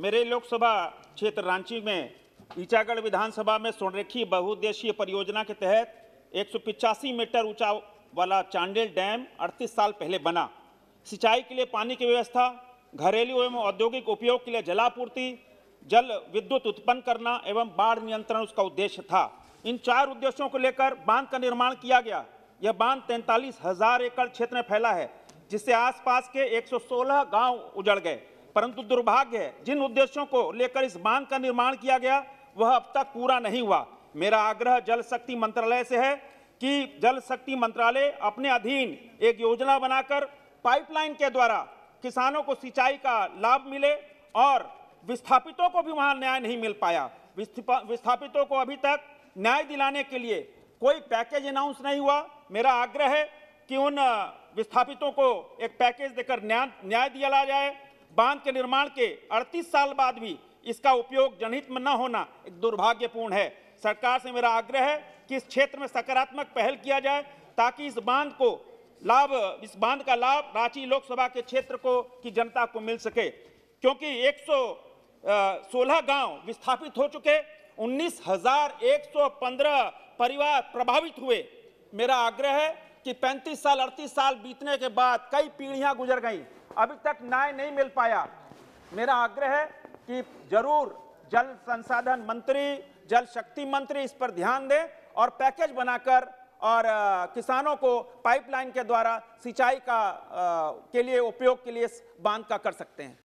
मेरे लोकसभा क्षेत्र रांची में ईचागढ़ विधानसभा में सोनरेखी बहुउद्देशीय परियोजना के तहत एक मीटर ऊंचा वाला चांडेल डैम 38 साल पहले बना सिंचाई के लिए पानी की व्यवस्था घरेलू एवं औद्योगिक उपयोग के लिए जलापूर्ति जल विद्युत उत्पन्न करना एवं बाढ़ नियंत्रण उसका उद्देश्य था इन चार उद्देश्यों को लेकर बांध का निर्माण किया गया यह बांध तैंतालीस हजार एकड़ क्षेत्र में फैला है जिससे आसपास के 116 गांव उजड़ गए परंतु दुर्भाग्य है जिन उद्देश्यों को लेकर इस बांध का निर्माण किया गया वह अब तक पूरा नहीं हुआ मेरा आग्रह जल शक्ति मंत्रालय से है कि जल शक्ति मंत्रालय अपने अधीन एक योजना बनाकर पाइपलाइन के द्वारा किसानों को सिंचाई का लाभ मिले और विस्थापितों को भी वहाँ न्याय नहीं मिल पाया विस्थापितों को अभी तक न्याय दिलाने के लिए कोई पैकेज अनाउंस नहीं हुआ मेरा आग्रह है कि उन विस्थापितों को एक पैकेज देकर न्याय न्याय दिया जाए बांध के निर्माण के 38 साल बाद भी इसका उपयोग जनहित में न होना एक दुर्भाग्यपूर्ण है सरकार से मेरा आग्रह है कि इस क्षेत्र में सकारात्मक पहल किया जाए ताकि इस बांध को लाभ इस बांध का लाभ रांची लोकसभा के क्षेत्र को की जनता को मिल सके क्योंकि 116 गांव विस्थापित हो चुके उन्नीस हजार एक सौ पंद्रह परिवार प्रभावित हुए मेरा आग्रह है कि 35 साल 38 साल बीतने के बाद कई पीढ़ियां गुजर गईं अभी तक न्याय नहीं मिल पाया मेरा आग्रह है कि जरूर जल संसाधन मंत्री जल शक्ति मंत्री इस पर ध्यान दें और पैकेज बनाकर और किसानों को पाइपलाइन के द्वारा सिंचाई का के लिए उपयोग के लिए बांध का कर सकते हैं